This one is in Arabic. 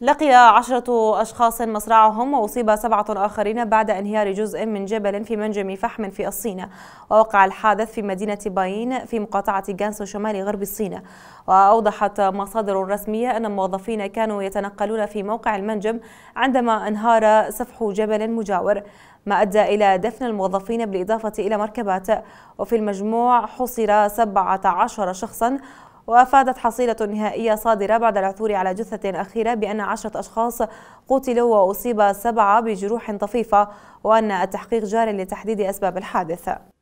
لقي عشرة أشخاص مصرعهم وأصيب سبعة آخرين بعد انهيار جزء من جبل في منجم فحم في الصين ووقع الحادث في مدينة باين في مقاطعة جانسو شمال غرب الصين وأوضحت مصادر رسمية أن الموظفين كانوا يتنقلون في موقع المنجم عندما انهار سفح جبل مجاور ما أدى إلى دفن الموظفين بالإضافة إلى مركبات وفي المجموع حصر 17 شخصا وأفادت حصيلة نهائية صادرة بعد العثور على جثة أخيرة بأن عشرة أشخاص قتلوا وأصيب سبعة بجروح طفيفة وأن التحقيق جار لتحديد أسباب الحادث